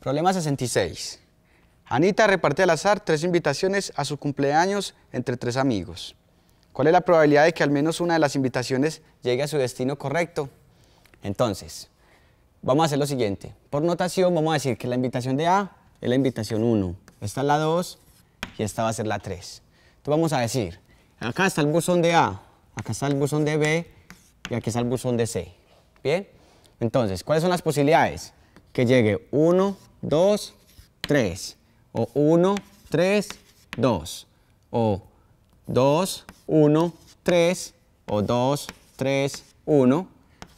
Problema 66. Anita reparte al azar tres invitaciones a su cumpleaños entre tres amigos. ¿Cuál es la probabilidad de que al menos una de las invitaciones llegue a su destino correcto? Entonces, vamos a hacer lo siguiente. Por notación vamos a decir que la invitación de A es la invitación 1. Esta es la 2 y esta va a ser la 3. Entonces vamos a decir, acá está el buzón de A, acá está el buzón de B y aquí está el buzón de C. ¿Bien? Entonces, ¿cuáles son las posibilidades? Que llegue 1, 2, 3. O 1, 3, 2. O 2, 1, 3. O 2, 3, 1.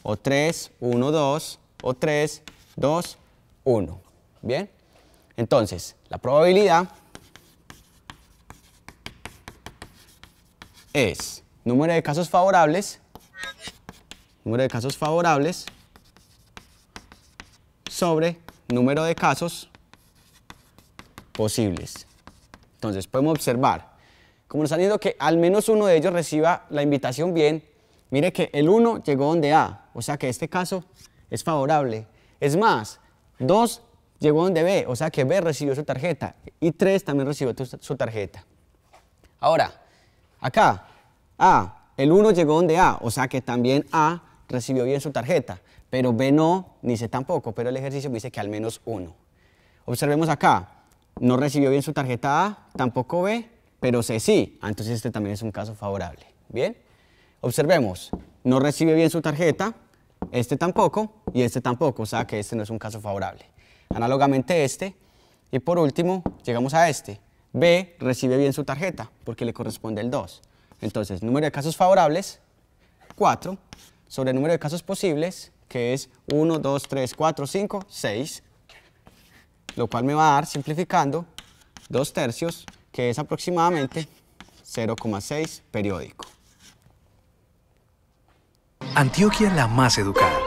O 3, 1, 2. O 3, 2, 1. ¿Bien? Entonces, la probabilidad es número de casos favorables, número de casos favorables sobre número de casos posibles. Entonces podemos observar, como nos han dicho que al menos uno de ellos reciba la invitación bien, mire que el 1 llegó donde A, o sea que este caso es favorable. Es más, 2 llegó donde B, o sea que B recibió su tarjeta y 3 también recibió su tarjeta. Ahora, acá, A, el 1 llegó donde A, o sea que también A recibió bien su tarjeta, pero B no, ni C tampoco, pero el ejercicio me dice que al menos uno. Observemos acá, no recibió bien su tarjeta A, tampoco B, pero C sí, ah, entonces este también es un caso favorable. ¿Bien? Observemos, no recibe bien su tarjeta, este tampoco y este tampoco, o sea que este no es un caso favorable. Análogamente este, y por último llegamos a este. B recibe bien su tarjeta porque le corresponde el 2. Entonces, número de casos favorables, 4 sobre el número de casos posibles, que es 1, 2, 3, 4, 5, 6, lo cual me va a dar, simplificando, 2 tercios, que es aproximadamente 0,6 periódico. Antioquia la más educada.